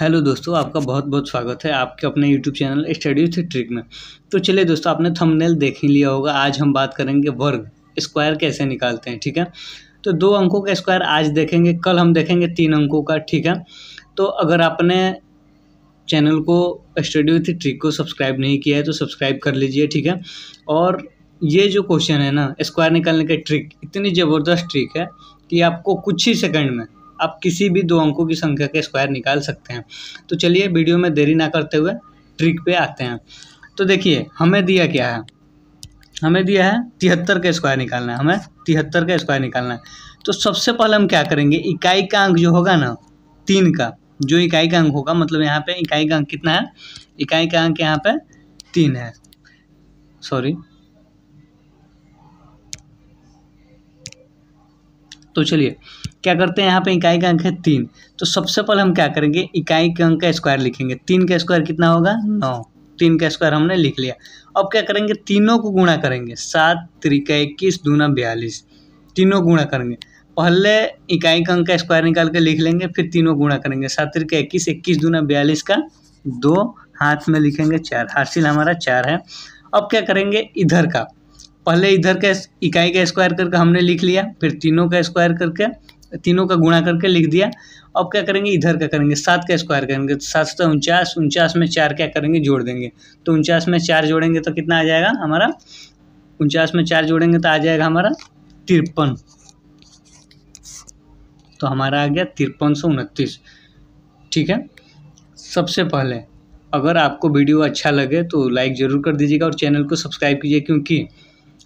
hello दोस्तों आपका बहुत बहुत स्वागत है आपके अपने YouTube channel study with trick में तो चलिए दोस्तों आपने थंबनेल देख ही लिया होगा आज हम बात करेंगे वर्ग स्क्वायर कैसे निकालते हैं ठीक है तो दो अंकों का स्क्वायर आज देखेंगे कल हम देखेंगे तीन अंकों का ठीक है तो अगर आपने चैनल को स्टडी विथ ट्रिक को सब्सक्राइब नहीं किया है तो सब्सक्राइब कर लीजिए ठीक है और ये जो क्वेश्चन है ना स्क्वायर निकालने का ट्रिक इतनी ज़बरदस्त ट्रिक है कि आपको कुछ ही सेकंड में आप किसी भी दो अंकों की संख्या के स्क्वायर निकाल सकते हैं तो चलिए वीडियो में देरी ना करते हुए ट्रिक पे आते हैं तो देखिए हमें दिया क्या है हमें दिया है तिहत्तर का स्क्वायर निकालना है हमें तिहत्तर का स्क्वायर निकालना है तो सबसे पहले हम क्या करेंगे इकाई का अंक जो होगा ना तीन का जो इकाई का अंक होगा मतलब यहाँ पे इकाई का अंक कितना है इकाई का अंक यहाँ पे तीन है सॉरी तो चलिए क्या करते हैं यहाँ पे इकाई का अंक है तीन तो सबसे पहले हम क्या करेंगे इकाई के अंक का स्क्वायर लिखेंगे तीन का स्क्वायर कितना होगा नौ तीन का स्क्वायर हमने लिख लिया अब क्या करेंगे तीनों को गुणा करेंगे सात त्रिका इक्कीस दूना बयालीस तीनों गुणा करेंगे पहले इकाई का अंक का स्क्वायर निकाल के लिख लेंगे फिर तीनों गुणा करेंगे सात त्रिका इक्कीस इक्कीस दूना बयालीस का दो हाथ में लिखेंगे चार हासिल हमारा चार है अब क्या करेंगे इधर का पहले इधर का इकाई का स्क्वायर करके हमने लिख लिया फिर तीनों का स्क्वायर करके तीनों का गुणा करके लिख दिया अब क्या करेंगे इधर का करेंगे सात का स्क्वायर करेंगे तो सात सौ उनचास उनचास में चार क्या करेंगे जोड़ देंगे तो उनचास में चार जोड़ेंगे तो कितना आ जाएगा हमारा उनचास में चार जोड़ेंगे तो आ जाएगा हमारा तिरपन तो हमारा आ गया तिरपन सौ उनतीस ठीक है सबसे पहले अगर आपको वीडियो अच्छा लगे तो लाइक ज़रूर कर दीजिएगा और चैनल को सब्सक्राइब कीजिए क्योंकि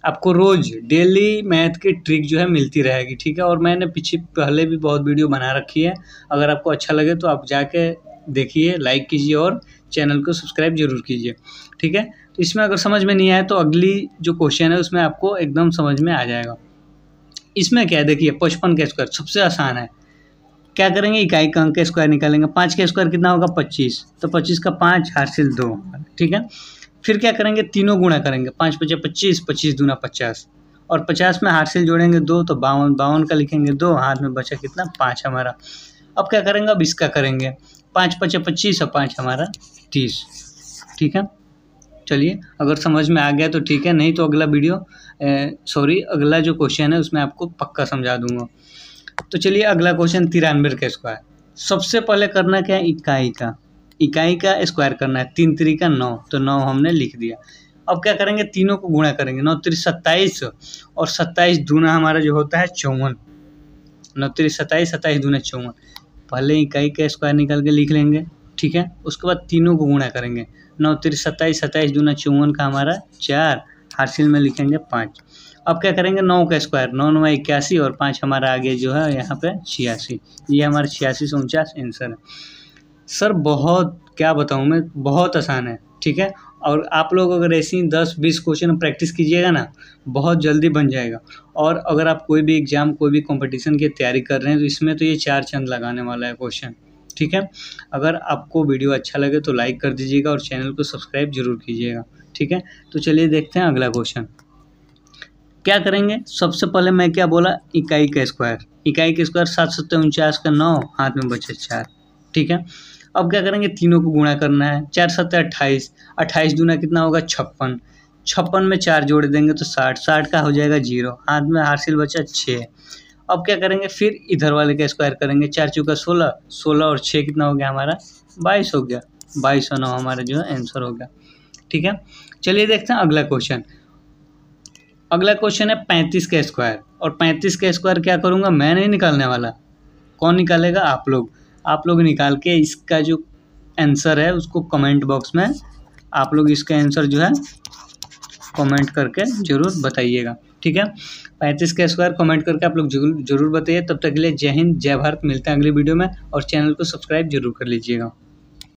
आपको रोज़ डेली मैथ की ट्रिक जो है मिलती रहेगी ठीक है और मैंने पीछे पहले भी बहुत वीडियो बना रखी है अगर आपको अच्छा लगे तो आप जाके देखिए लाइक कीजिए और चैनल को सब्सक्राइब जरूर कीजिए ठीक है तो इसमें अगर समझ में नहीं आए तो अगली जो क्वेश्चन है उसमें आपको एकदम समझ में आ जाएगा इसमें क्या है देखिए पचपन का स्क्वायर सबसे आसान है क्या करेंगे इकाई का अंक का स्क्वायर निकालेंगे पाँच का स्क्वायर कितना होगा पच्चीस तो पच्चीस का पाँच हासिल दो ठीक है फिर क्या करेंगे तीनों गुणा करेंगे पाँच पचे पच्चीस पच्चीस दूना पचास और पचास में हाथ से जोड़ेंगे दो तो बावन बावन का लिखेंगे दो हाथ में बचा कितना पाँच हमारा अब क्या करेंगे अब इसका करेंगे पाँच पचे पच्चीस और पाँच हमारा तीस ठीक है चलिए अगर समझ में आ गया तो ठीक है नहीं तो अगला वीडियो सॉरी अगला जो क्वेश्चन है उसमें आपको पक्का समझा दूंगा तो चलिए अगला क्वेश्चन तिरानवे का स्क्वायर सबसे पहले करना क्या है इकाई का इकाई का स्क्वायर करना है तीन तरीका नौ तो नौ हमने लिख दिया अब क्या करेंगे तीनों को गुणा करेंगे नौ तिर सत्ताईस और सत्ताईस दूना हमारा जो होता है चौवन नौ तिर सत्ताईस सत्ताईस दूना चौवन पहले इकाई का स्क्वायर निकाल के लिख लेंगे ठीक है उसके बाद तीनों को गुणा करेंगे नौ त्री सत्ताईस सत्ताईस दूना चौवन का हमारा चार हासिल में लिखेंगे पाँच अब क्या करेंगे नौ का स्क्वायर नौ नौ इक्यासी और पाँच हमारा आगे जो है यहाँ पे छियासी ये हमारा छियासी से उनचास आंसर है सर बहुत क्या बताऊँ मैं बहुत आसान है ठीक है और आप लोग अगर ऐसे ही दस बीस क्वेश्चन प्रैक्टिस कीजिएगा ना बहुत जल्दी बन जाएगा और अगर आप कोई भी एग्ज़ाम कोई भी कंपटीशन की तैयारी कर रहे हैं तो इसमें तो ये चार चंद लगाने वाला है क्वेश्चन ठीक है अगर आपको वीडियो अच्छा लगे तो लाइक कर दीजिएगा और चैनल को सब्सक्राइब जरूर कीजिएगा ठीक है तो चलिए देखते हैं अगला क्वेश्चन क्या करेंगे सबसे पहले मैं क्या बोला इकाई का स्क्वायर इकाई का स्क्वायर सात सत्तर उनचास का नौ हाथ में बचे चार ठीक है अब क्या करेंगे तीनों को गुणा करना है चार सत्तर अट्ठाईस अट्ठाईस दूना कितना होगा छप्पन छप्पन में चार जोड़ देंगे तो साठ साठ का हो जाएगा जीरो हाथ में हासिल बचा छः अब क्या करेंगे फिर इधर वाले का स्क्वायर करेंगे चार चौका सोलह सोलह और छः कितना हो गया हमारा बाईस हो गया बाईस और नौ हमारा जो है आंसर गया ठीक है चलिए देखते हैं अगला क्वेश्चन अगला क्वेश्चन है पैंतीस का स्क्वायर और पैंतीस का स्क्वायर क्या करूँगा मैं नहीं निकालने वाला कौन निकालेगा आप लोग आप लोग निकाल के इसका जो आंसर है उसको कमेंट बॉक्स में आप लोग इसका आंसर जो है कमेंट करके ज़रूर बताइएगा ठीक है पैंतीस का स्क्वायर कमेंट करके आप लोग जरूर बताइए तब तक के लिए जय हिंद जय भारत मिलते हैं अगले वीडियो में और चैनल को सब्सक्राइब जरूर कर लीजिएगा